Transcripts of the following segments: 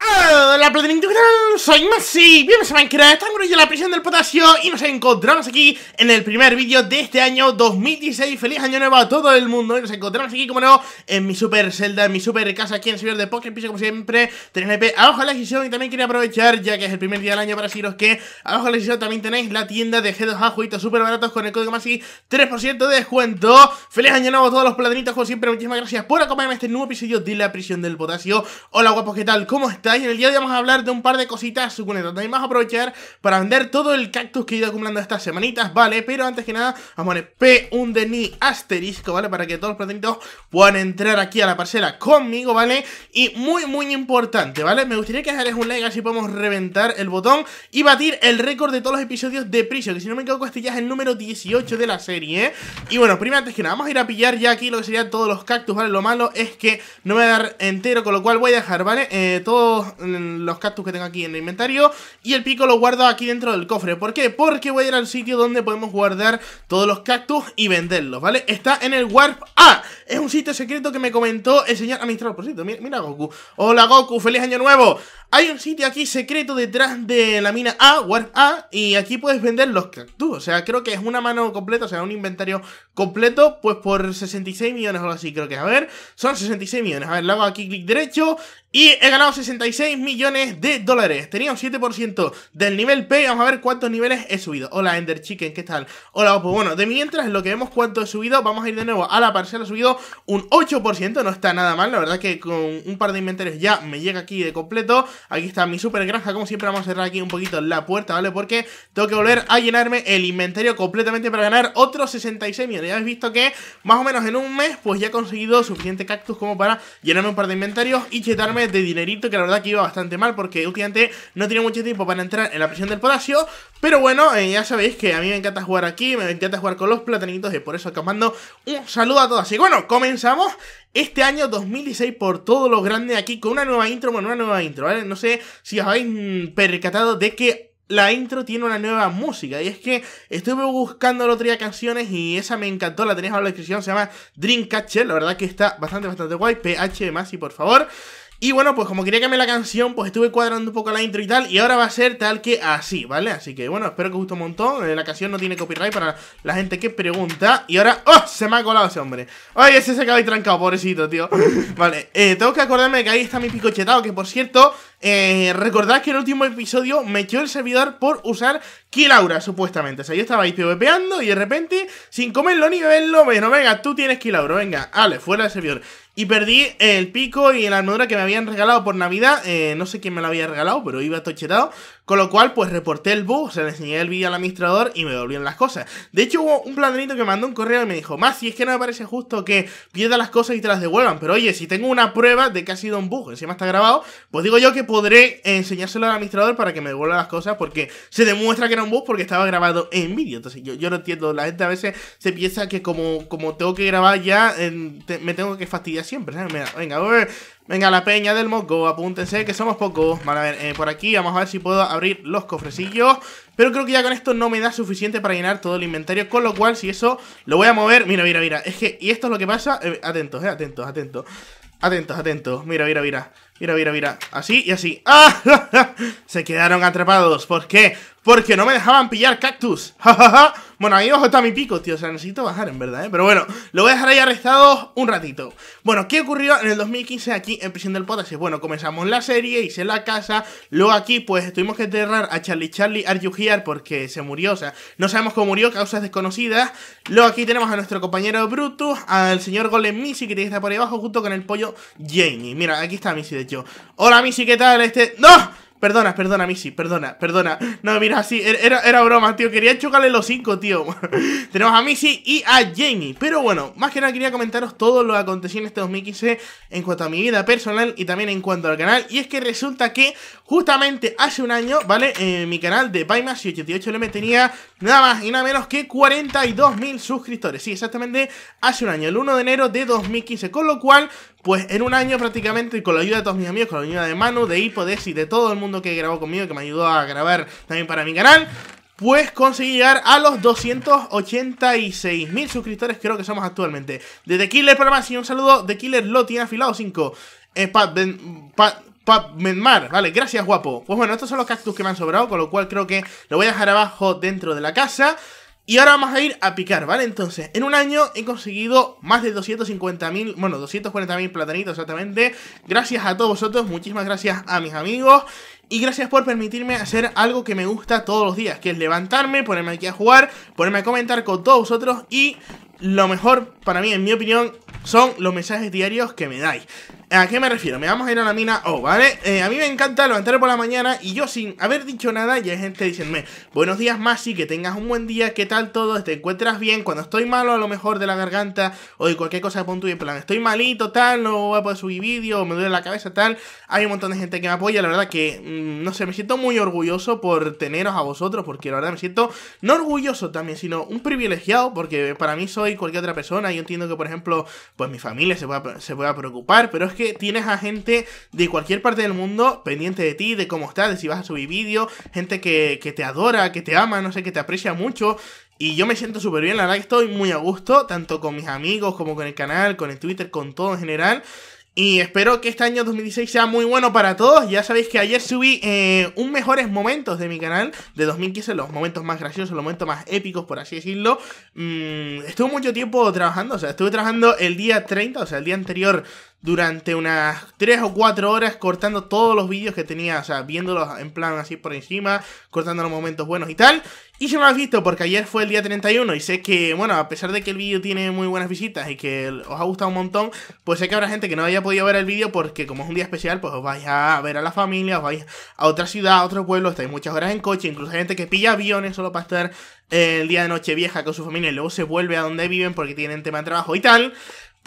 ¡Ah! La ¡Hola, soy Masi bienvenidos a Minecraft, estamos en la prisión del potasio y nos encontramos aquí en el primer vídeo de este año 2016 Feliz año nuevo a todo el mundo y nos encontramos aquí, como no, en mi super celda, en mi super casa aquí en el servidor de Pocket Piso como siempre Tenéis mp abajo en la descripción y también quería aprovechar, ya que es el primer día del año para deciros que abajo en la descripción también tenéis la tienda de G2A jueguitos súper baratos con el código Masi 3% de descuento Feliz año nuevo a todos los platanitos como siempre, muchísimas gracias por acompañarme en este nuevo episodio de la prisión del potasio Hola guapos, ¿qué tal? ¿Cómo estáis? En el día de hoy vamos a hablar de un par de cositas su suculentas. También vamos a aprovechar para vender todo el cactus que he ido acumulando estas semanitas, ¿vale? Pero antes que nada, vamos a poner P, un DNI asterisco, ¿vale? Para que todos los platanitos puedan entrar aquí a la parcela conmigo, ¿vale? Y muy, muy importante, ¿vale? Me gustaría que dejarles un like, así podemos reventar el botón y batir el récord de todos los episodios de Prisio, que si no me equivoco, este ya es el número 18 de la serie, ¿eh? Y bueno, primero antes que nada, vamos a ir a pillar ya aquí lo que serían todos los cactus, ¿vale? Lo malo es que no me voy a dar entero, con lo cual voy a dejar, ¿vale? Eh, todos mm, los cactus que tengo aquí en el inventario y el pico lo guardo aquí dentro del cofre. ¿Por qué? Porque voy a ir al sitio donde podemos guardar todos los cactus y venderlos, ¿vale? Está en el Warp A. Es un sitio secreto que me comentó el señor administrador. Por cierto, mira, Goku. Hola Goku, feliz año nuevo. Hay un sitio aquí secreto detrás de la mina A, Warp A, y aquí puedes vender los cactus. O sea, creo que es una mano completa, o sea, un inventario completo, pues por 66 millones o algo así, creo que A ver, son 66 millones. A ver, le hago aquí clic derecho y he ganado 66 millones de dólares. Tenía un 7% del nivel P. Vamos a ver cuántos niveles he subido. Hola, Ender Chicken, ¿qué tal? Hola, Opo. Bueno, de mientras, lo que vemos cuánto he subido, vamos a ir de nuevo a la parcela. He subido un 8%. No está nada mal. La verdad que con un par de inventarios ya me llega aquí de completo. Aquí está mi super granja. Como siempre, vamos a cerrar aquí un poquito la puerta, ¿vale? Porque tengo que volver a llenarme el inventario completamente para ganar otros 66 millones. Ya habéis visto que más o menos en un mes, pues ya he conseguido suficiente cactus como para llenarme un par de inventarios y chetarme de dinerito, que la verdad que iba bastante mal, porque últimamente no tenía mucho tiempo para entrar en la prisión del palacio. Pero bueno, eh, ya sabéis que a mí me encanta jugar aquí, me encanta jugar con los platanitos, y por eso acá mando un saludo a todos. Y bueno, comenzamos este año 2016 por todo lo grande aquí con una nueva intro, bueno, una nueva intro, ¿vale? No sé si os habéis mm, percatado de que la intro tiene una nueva música. Y es que estuve buscando el otro día canciones y esa me encantó. La tenéis abajo en la descripción. Se llama Dreamcatcher. La verdad que está bastante, bastante guay. PH más y por favor. Y bueno, pues como quería que me la canción, pues estuve cuadrando un poco la intro y tal, y ahora va a ser tal que así, ¿vale? Así que bueno, espero que os guste un montón, eh, la canción no tiene copyright para la gente que pregunta, y ahora... ¡Oh! Se me ha colado ese hombre. Oye, ese se acaba y trancado, pobrecito, tío. vale, eh, tengo que acordarme que ahí está mi picochetado, que por cierto, eh, recordad que en el último episodio me echó el servidor por usar Kilaura, supuestamente. O sea, yo estaba ahí PvPeando y de repente, sin comerlo ni beberlo, bueno, venga, tú tienes Kilaura, venga, ale, fuera del servidor. Y perdí el pico y la armadura que me habían regalado por Navidad. Eh, no sé quién me la había regalado, pero iba tochetado. Con lo cual, pues reporté el bug, se le enseñé el vídeo al administrador y me devolvieron las cosas. De hecho, hubo un planerito que mandó un correo y me dijo, más, si es que no me parece justo que pierda las cosas y te las devuelvan, pero oye, si tengo una prueba de que ha sido un bug, encima está grabado, pues digo yo que podré enseñárselo al administrador para que me devuelva las cosas porque se demuestra que era un bug porque estaba grabado en vídeo. Entonces, yo, no entiendo, la gente a veces se piensa que como, como tengo que grabar ya, me tengo que fastidiar siempre. ¿sabes? venga, a ver Venga, la peña del moco, apúntense que somos pocos. Vale, a ver, eh, por aquí vamos a ver si puedo abrir los cofrecillos. Pero creo que ya con esto no me da suficiente para llenar todo el inventario. Con lo cual, si eso, lo voy a mover. Mira, mira, mira. Es que, y esto es lo que pasa. Eh, atentos, eh, atentos, atentos. Atentos, atentos. Mira, mira, mira. Mira, mira, mira. Así y así. ¡Ah! Se quedaron atrapados. ¿Por qué? Porque no me dejaban pillar cactus. bueno, ahí ojo está mi pico, tío. O sea, necesito bajar en verdad, ¿eh? Pero bueno, lo voy a dejar ahí arrestado un ratito. Bueno, ¿qué ocurrió en el 2015 aquí en Prisión del Potasio? Bueno, comenzamos la serie, hice la casa. Luego aquí, pues, tuvimos que enterrar a Charlie Charlie Arjugiar porque se murió. O sea, no sabemos cómo murió, causas desconocidas. Luego aquí tenemos a nuestro compañero Brutus, al señor Golem Missy, que tiene que estar por ahí abajo, junto con el pollo Jamie. Mira, aquí está Missy de Hola, Missy, ¿qué tal? Este. ¡No! Perdona, perdona, Missy, perdona, perdona. No, mira, así er, era, era broma, tío. Quería chocarle los cinco, tío. Tenemos a Missy y a Jamie. Pero bueno, más que nada quería comentaros todo lo que aconteció en este 2015 en cuanto a mi vida personal y también en cuanto al canal. Y es que resulta que Justamente hace un año, ¿vale? En eh, mi canal de Binance y 88LM tenía nada más y nada menos que 42.000 suscriptores. Sí, exactamente hace un año, el 1 de enero de 2015. Con lo cual, pues en un año prácticamente, con la ayuda de todos mis amigos, con la ayuda de Manu, de Hipo, y de todo el mundo que grabó conmigo, que me ayudó a grabar también para mi canal, pues conseguí llegar a los 286.000 suscriptores, creo que somos actualmente. Desde Killer y un saludo de Killer lo tiene Afilado 5. Menmar, vale, gracias guapo Pues bueno, estos son los cactus que me han sobrado Con lo cual creo que lo voy a dejar abajo dentro de la casa y ahora vamos a ir a picar, ¿vale? Entonces, en un año he conseguido más de 250.000, bueno, 240.000 platanitos exactamente. Gracias a todos vosotros, muchísimas gracias a mis amigos. Y gracias por permitirme hacer algo que me gusta todos los días, que es levantarme, ponerme aquí a jugar, ponerme a comentar con todos vosotros y lo mejor para mí, en mi opinión, son los mensajes diarios que me dais. ¿A qué me refiero? Me vamos a ir a la mina oh, ¿vale? Eh, a mí me encanta levantarme por la mañana y yo sin haber dicho nada ya hay gente diciéndome Buenos días Masi, que tengas un buen día, ¿qué tal todo? ¿Te encuentras bien? Cuando estoy malo a lo mejor de la garganta o de cualquier cosa punto y en plan Estoy malito, tal, no voy a poder subir vídeo, me duele la cabeza, tal Hay un montón de gente que me apoya, la verdad que, mm, no sé, me siento muy orgulloso por teneros a vosotros Porque la verdad me siento, no orgulloso también, sino un privilegiado porque para mí soy cualquier otra persona Yo entiendo que, por ejemplo, pues mi familia se pueda, se pueda preocupar, pero es que que tienes a gente de cualquier parte del mundo pendiente de ti, de cómo estás, de si vas a subir vídeo, gente que, te adora, que te ama, no sé, que te aprecia mucho. Y yo me siento súper bien, la verdad que estoy muy a gusto, tanto con mis amigos como con el canal, con el Twitter, con todo en general. Y espero que este año 2016 sea muy bueno para todos. Ya sabéis que ayer subí eh, un mejores momentos de mi canal de 2015, los momentos más graciosos, los momentos más épicos, por así decirlo. Mm, estuve mucho tiempo trabajando, o sea, estuve trabajando el día 30, o sea, el día anterior durante unas 3 o 4 horas cortando todos los vídeos que tenía, o sea, viéndolos en plan así por encima, cortando los momentos buenos y tal. Y si no lo has visto, porque ayer fue el día 31 y sé que, bueno, a pesar de que el vídeo tiene muy buenas visitas y que os ha gustado un montón, pues sé que habrá gente que no haya podido ver el vídeo porque como es un día especial, pues os vais a ver a la familia, os vais a otra ciudad, a otro pueblo, estáis muchas horas en coche, incluso hay gente que pilla aviones solo para estar eh, el día de noche vieja con su familia y luego se vuelve a donde viven porque tienen tema de trabajo y tal.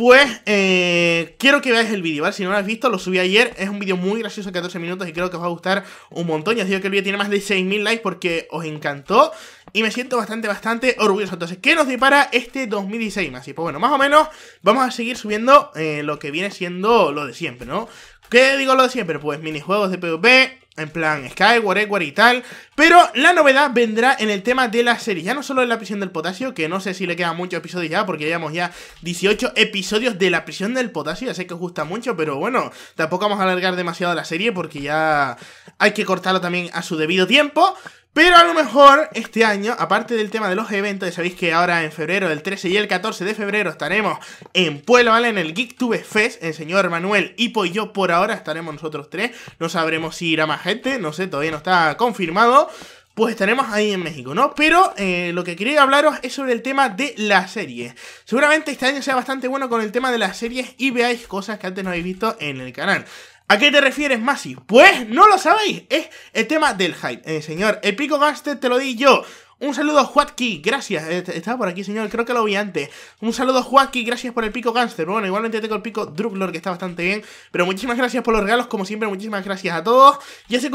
Pues eh, quiero que veáis el vídeo, ¿vale? Si no lo has visto, lo subí ayer. Es un vídeo muy gracioso, 14 minutos, y creo que os va a gustar un montón. Ya os digo que el vídeo tiene más de 6.000 likes porque os encantó. Y me siento bastante, bastante orgulloso. Entonces, ¿qué nos depara este 2016 así pues bueno, más o menos vamos a seguir subiendo eh, lo que viene siendo lo de siempre, ¿no? ¿Qué digo lo de siempre? Pues minijuegos de PvP, en plan Sky, War y tal. Pero la novedad vendrá en el tema de la serie. Ya no solo en la prisión del potasio, que no sé si le quedan muchos episodios ya, porque llevamos ya 18 episodios de la prisión del potasio. Ya sé que os gusta mucho, pero bueno, tampoco vamos a alargar demasiado la serie porque ya hay que cortarlo también a su debido tiempo. Pero a lo mejor este año, aparte del tema de los eventos, ya sabéis que ahora en febrero, del 13 y el 14 de febrero, estaremos en Puebla, ¿vale? En el GeekTube Fest, el señor Manuel y y pues yo por ahora estaremos nosotros tres. No sabremos si irá más gente, no sé, todavía no está confirmado pues estaremos ahí en México, ¿no? Pero eh, lo que quería hablaros es sobre el tema de las series. Seguramente este año sea bastante bueno con el tema de las series y veáis cosas que antes no habéis visto en el canal. ¿A qué te refieres, Masi? Pues no lo sabéis, es el tema del hype. Eh, señor, el pico gangster te lo di yo. Un saludo, Juatki, gracias. Eh, estaba por aquí, señor, creo que lo vi antes. Un saludo, Juatki, gracias por el pico gangster. Bueno, igualmente tengo el pico Druglor, que está bastante bien. Pero muchísimas gracias por los regalos, como siempre, muchísimas gracias a todos. Y ese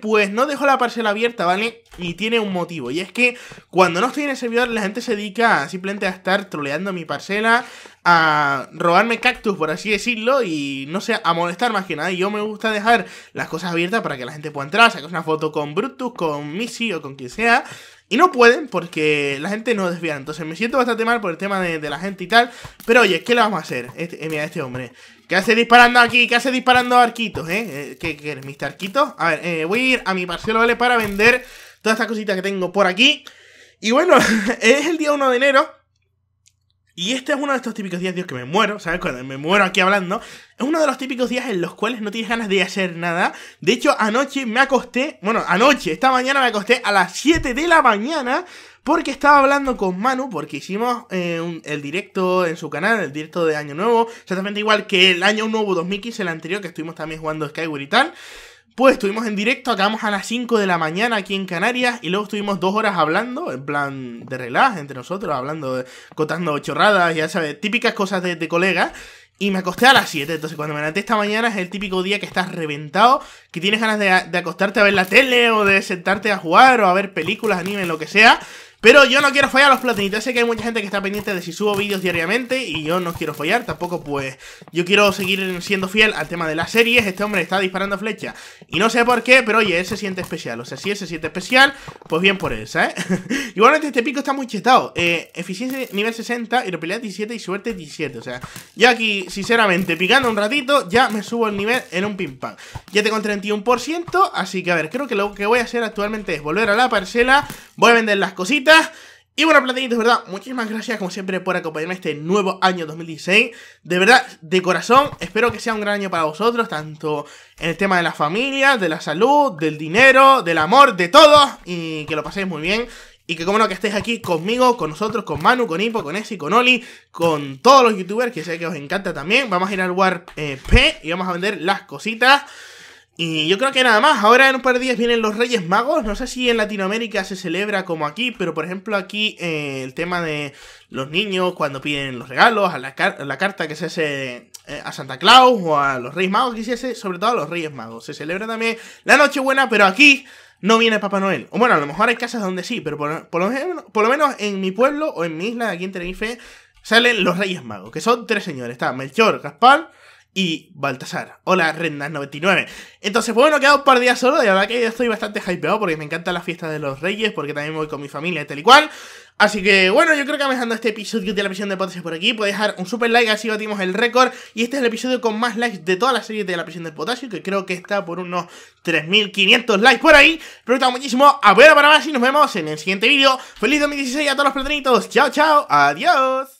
pues, no dejo la parcela abierta, ¿vale? Y tiene un motivo, y es que cuando no estoy en el servidor, la gente se dedica simplemente a estar troleando mi parcela, a robarme cactus, por así decirlo, y no sé, a molestar más que nada. Y yo me gusta dejar las cosas abiertas para que la gente pueda entrar, sacar una foto con Brutus, con Missy o con quien sea. Y no pueden porque la gente no desvía. Entonces me siento bastante mal por el tema de, la gente y tal. Pero oye, ¿qué le vamos a hacer? Este, eh, mira, este hombre. ¿Qué hace disparando aquí? ¿Qué hace disparando arquitos, eh? eh ¿Qué quieres, Mr. arquitos? A ver, eh, voy a ir a mi parcelo ¿vale? Para vender todas estas cositas que tengo por aquí. Y bueno, es el día 1 de enero. Y este es uno de estos típicos días, Dios, que me muero, ¿sabes? Cuando me muero aquí hablando. Es uno de los típicos días en los cuales no tienes ganas de hacer nada. De hecho, anoche me acosté, bueno, anoche, esta mañana me acosté a las 7 de la mañana. Porque estaba hablando con Manu, porque hicimos eh, el directo en su canal, el directo de Año Nuevo, exactamente igual que el Año Nuevo 2015, el anterior, que estuvimos también jugando Skyward y tal. Pues estuvimos en directo, acabamos a las 5 de la mañana aquí en Canarias y luego estuvimos dos horas hablando, en plan de relax entre nosotros, hablando, cotando contando chorradas, ya sabes, típicas cosas de, colegas. Y me acosté a las 7, entonces cuando me levanté esta mañana es el típico día que estás reventado, que tienes ganas de, de acostarte a ver la tele o de sentarte a jugar o a ver películas, anime, lo que sea. Pero yo no quiero fallar los platinitos. Sé que hay mucha gente que está pendiente de si subo vídeos diariamente y yo no quiero fallar. Tampoco, pues, yo quiero seguir siendo fiel al tema de las series. Este hombre está disparando flechas y no sé por qué, pero oye, él se siente especial. O sea, si él se siente especial, pues bien por él, ¿sabes? Igualmente, este pico está muy chetado. Eh, eficiencia nivel 60, y pelea 17 y suerte 17. O sea, ya aquí, sinceramente, picando un ratito, ya me subo el nivel en un pim pam. Ya tengo el 31%, así que a ver, creo que lo que voy a hacer actualmente es volver a la parcela, voy a vender las cositas y bueno, de ¿verdad? Muchísimas gracias, como siempre, por acompañarme este nuevo año 2016. De verdad, de corazón, espero que sea un gran año para vosotros, tanto en el tema de la familia, de la salud, del dinero, del amor, de todo. Y que lo paséis muy bien. Y que como no, que estéis aquí conmigo, con nosotros, con Manu, con Ipo, con Esi, con Oli, con todos los youtubers que sé que os encanta también. Vamos a ir al Warp eh, P y vamos a vender las cositas. Y yo creo que nada más, ahora en un par de días vienen los Reyes Magos, no sé si en Latinoamérica se celebra como aquí, pero por ejemplo aquí eh, el tema de los niños cuando piden los regalos, a la, carta que se hace eh, a Santa Claus o a los Reyes Magos, que se hace sobre todo a los Reyes Magos. Se celebra también la Nochebuena, pero aquí no viene Papá Noel. O bueno, a lo mejor hay casas donde sí, pero por, lo, menos, por lo menos en mi pueblo o en mi isla, aquí en Tenerife, salen los Reyes Magos, que son tres señores, está Melchor, Gaspar y Baltasar. Hola, Rendas99. Entonces, pues bueno, quedado un par de días solo. De verdad que yo estoy bastante hypeado porque me encanta la fiesta de los Reyes, porque también voy con mi familia y tal y cual. Así que, bueno, yo creo que dejando este episodio de la prisión de Potasio por aquí. Podéis dejar un super like, así batimos el récord. Y este es el episodio con más likes de toda la serie de la prisión del potasio, que creo que está por unos 3.500 likes por ahí. Pero está muchísimo. A ver, para más y nos vemos en el siguiente vídeo. ¡Feliz 2016 a todos los platanitos! ¡Chao, chao! ¡Adiós!